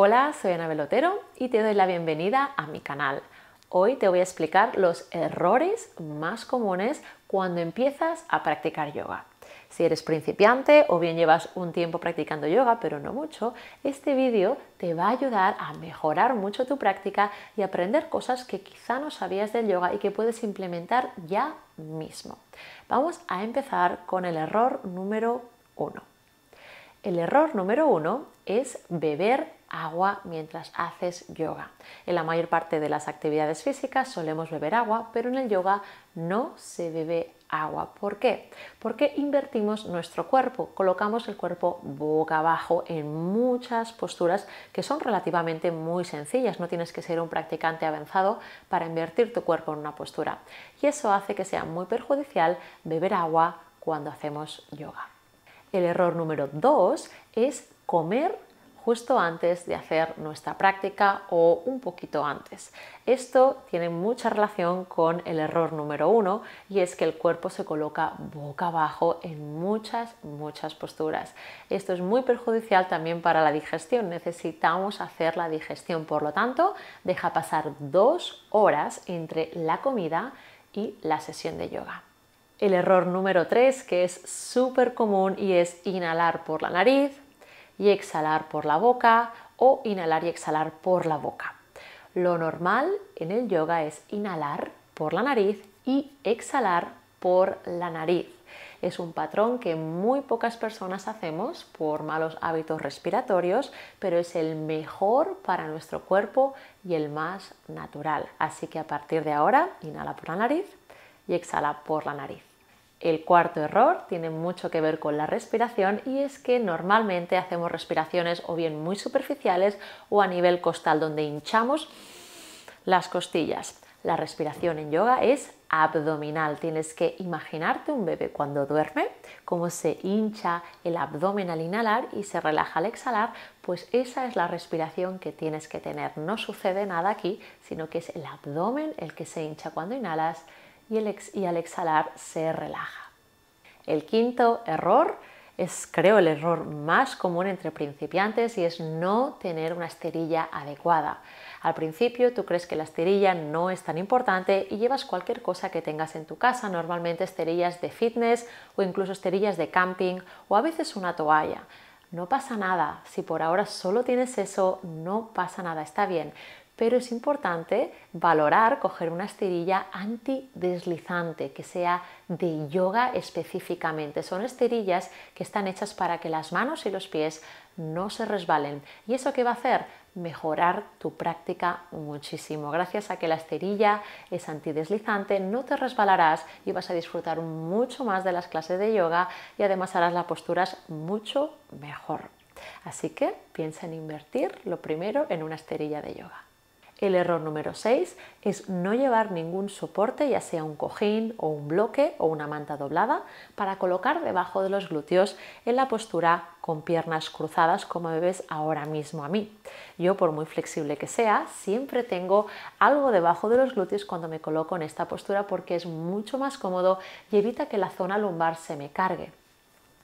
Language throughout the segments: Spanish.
Hola, soy Ana Belotero y te doy la bienvenida a mi canal. Hoy te voy a explicar los errores más comunes cuando empiezas a practicar yoga. Si eres principiante o bien llevas un tiempo practicando yoga, pero no mucho, este vídeo te va a ayudar a mejorar mucho tu práctica y aprender cosas que quizá no sabías del yoga y que puedes implementar ya mismo. Vamos a empezar con el error número uno. El error número uno es beber agua mientras haces yoga. En la mayor parte de las actividades físicas solemos beber agua, pero en el yoga no se bebe agua. ¿Por qué? Porque invertimos nuestro cuerpo, colocamos el cuerpo boca abajo en muchas posturas que son relativamente muy sencillas. No tienes que ser un practicante avanzado para invertir tu cuerpo en una postura. Y eso hace que sea muy perjudicial beber agua cuando hacemos yoga. El error número 2 es comer justo antes de hacer nuestra práctica o un poquito antes. Esto tiene mucha relación con el error número uno y es que el cuerpo se coloca boca abajo en muchas, muchas posturas. Esto es muy perjudicial también para la digestión. Necesitamos hacer la digestión, por lo tanto, deja pasar dos horas entre la comida y la sesión de yoga. El error número 3, que es súper común y es inhalar por la nariz, y exhalar por la boca o inhalar y exhalar por la boca. Lo normal en el yoga es inhalar por la nariz y exhalar por la nariz. Es un patrón que muy pocas personas hacemos por malos hábitos respiratorios, pero es el mejor para nuestro cuerpo y el más natural. Así que a partir de ahora, inhala por la nariz y exhala por la nariz. El cuarto error tiene mucho que ver con la respiración y es que normalmente hacemos respiraciones o bien muy superficiales o a nivel costal donde hinchamos las costillas. La respiración en yoga es abdominal. Tienes que imaginarte un bebé cuando duerme, cómo se hincha el abdomen al inhalar y se relaja al exhalar, pues esa es la respiración que tienes que tener. No sucede nada aquí, sino que es el abdomen el que se hincha cuando inhalas y, al exhalar se relaja. El quinto error es creo el error más común entre principiantes y es no tener una esterilla adecuada. Al principio tú crees que la esterilla no es tan importante y llevas cualquier cosa que tengas en tu casa, normalmente esterillas de fitness o incluso esterillas de camping o a veces una toalla. No pasa nada, si por ahora solo tienes eso, no pasa nada, está bien. Pero es importante valorar coger una esterilla antideslizante, que sea de yoga específicamente. Son esterillas que están hechas para que las manos y los pies no se resbalen. ¿Y eso qué va a hacer? mejorar tu práctica muchísimo. Gracias a que la esterilla es antideslizante, no te resbalarás y vas a disfrutar mucho más de las clases de yoga y además harás las posturas mucho mejor. Así que piensa en invertir lo primero en una esterilla de yoga. El error número 6 es no llevar ningún soporte, ya sea un cojín o un bloque o una manta doblada, para colocar debajo de los glúteos en la postura con piernas cruzadas como me ves ahora mismo a mí. Yo, por muy flexible que sea, siempre tengo algo debajo de los glúteos cuando me coloco en esta postura porque es mucho más cómodo y evita que la zona lumbar se me cargue.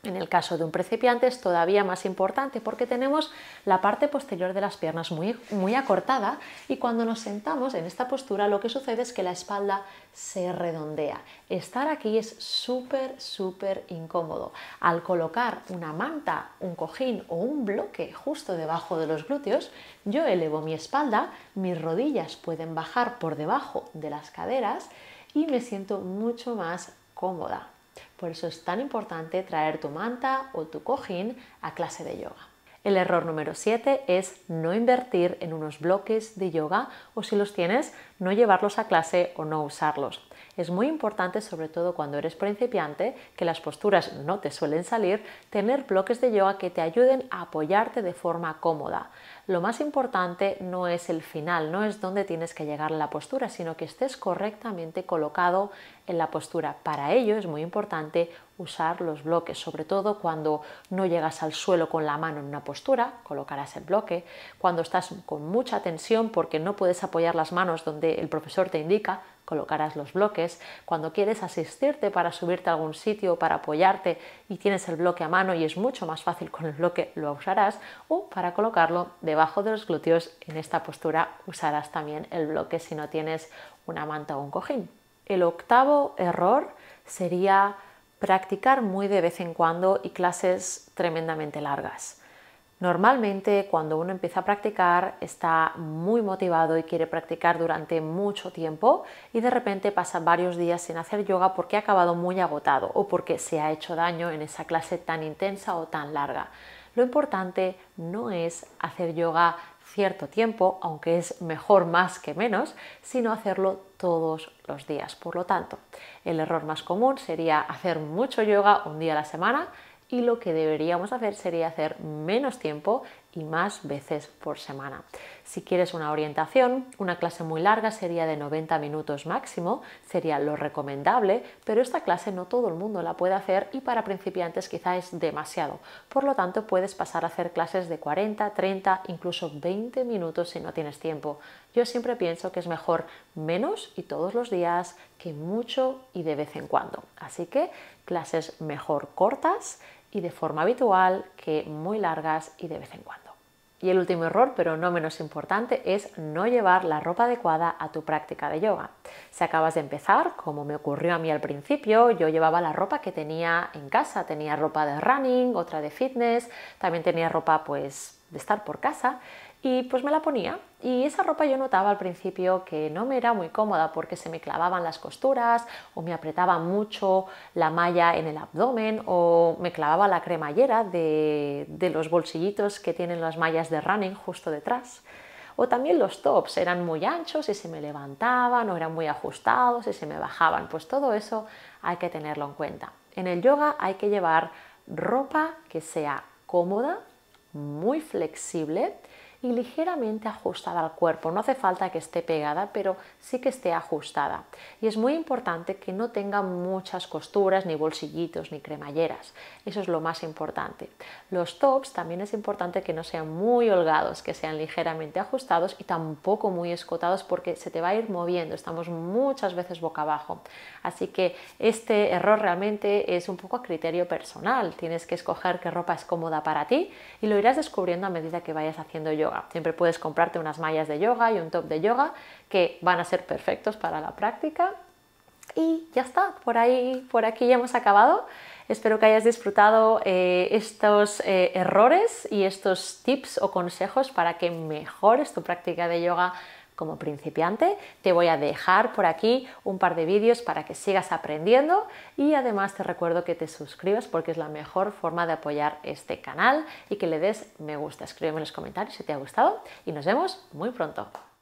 En el caso de un principiante es todavía más importante porque tenemos la parte posterior de las piernas muy, muy acortada y cuando nos sentamos en esta postura lo que sucede es que la espalda se redondea. Estar aquí es súper, súper incómodo. Al colocar una manta, un cojín o un bloque justo debajo de los glúteos, yo elevo mi espalda, mis rodillas pueden bajar por debajo de las caderas y me siento mucho más cómoda. Por eso es tan importante traer tu manta o tu cojín a clase de yoga. El error número 7 es no invertir en unos bloques de yoga o si los tienes, no llevarlos a clase o no usarlos. Es muy importante, sobre todo cuando eres principiante, que las posturas no te suelen salir, tener bloques de yoga que te ayuden a apoyarte de forma cómoda. Lo más importante no es el final, no es dónde tienes que llegar la postura, sino que estés correctamente colocado en la postura. Para ello es muy importante usar los bloques, sobre todo cuando no llegas al suelo con la mano en una postura, colocarás el bloque. Cuando estás con mucha tensión porque no puedes apoyar las manos donde el profesor te indica, colocarás los bloques. Cuando quieres asistirte para subirte a algún sitio, para apoyarte y tienes el bloque a mano y es mucho más fácil con el bloque, lo usarás. O para colocarlo debajo de los glúteos, en esta postura usarás también el bloque si no tienes una manta o un cojín. El octavo error sería practicar muy de vez en cuando y clases tremendamente largas. Normalmente cuando uno empieza a practicar está muy motivado y quiere practicar durante mucho tiempo y de repente pasa varios días sin hacer yoga porque ha acabado muy agotado o porque se ha hecho daño en esa clase tan intensa o tan larga. Lo importante no es hacer yoga cierto tiempo, aunque es mejor más que menos, sino hacerlo todos los días. Por lo tanto, el error más común sería hacer mucho yoga un día a la semana y lo que deberíamos hacer sería hacer menos tiempo y más veces por semana. Si quieres una orientación, una clase muy larga sería de 90 minutos máximo, sería lo recomendable, pero esta clase no todo el mundo la puede hacer y para principiantes quizá es demasiado. Por lo tanto, puedes pasar a hacer clases de 40, 30, incluso 20 minutos si no tienes tiempo. Yo siempre pienso que es mejor menos y todos los días que mucho y de vez en cuando. Así que clases mejor cortas y de forma habitual que muy largas y de vez en cuando. Y el último error, pero no menos importante, es no llevar la ropa adecuada a tu práctica de yoga. Si acabas de empezar, como me ocurrió a mí al principio, yo llevaba la ropa que tenía en casa. Tenía ropa de running, otra de fitness, también tenía ropa pues de estar por casa y pues me la ponía. Y esa ropa yo notaba al principio que no me era muy cómoda porque se me clavaban las costuras o me apretaba mucho la malla en el abdomen o me clavaba la cremallera de, los bolsillitos que tienen las mallas de running justo detrás. O también los tops eran muy anchos y se me levantaban o eran muy ajustados y se me bajaban. Pues todo eso hay que tenerlo en cuenta. En el yoga hay que llevar ropa que sea cómoda, muy flexible, y ligeramente ajustada al cuerpo. No hace falta que esté pegada, pero sí que esté ajustada. Y es muy importante que no tenga muchas costuras, ni bolsillitos, ni cremalleras. Eso es lo más importante. Los tops también es importante que no sean muy holgados, que sean ligeramente ajustados y tampoco muy escotados porque se te va a ir moviendo. Estamos muchas veces boca abajo. Así que este error realmente es un poco a criterio personal. Tienes que escoger qué ropa es cómoda para ti y lo irás descubriendo a medida que vayas haciendo yo. Siempre puedes comprarte unas mallas de yoga y un top de yoga que van a ser perfectos para la práctica. Y ya está, por ahí, por aquí ya hemos acabado. Espero que hayas disfrutado eh, estos eh, errores y estos tips o consejos para que mejores tu práctica de yoga como principiante. Te voy a dejar por aquí un par de vídeos para que sigas aprendiendo y además te recuerdo que te suscribas porque es la mejor forma de apoyar este canal y que le des me gusta. Escríbeme en los comentarios si te ha gustado y nos vemos muy pronto.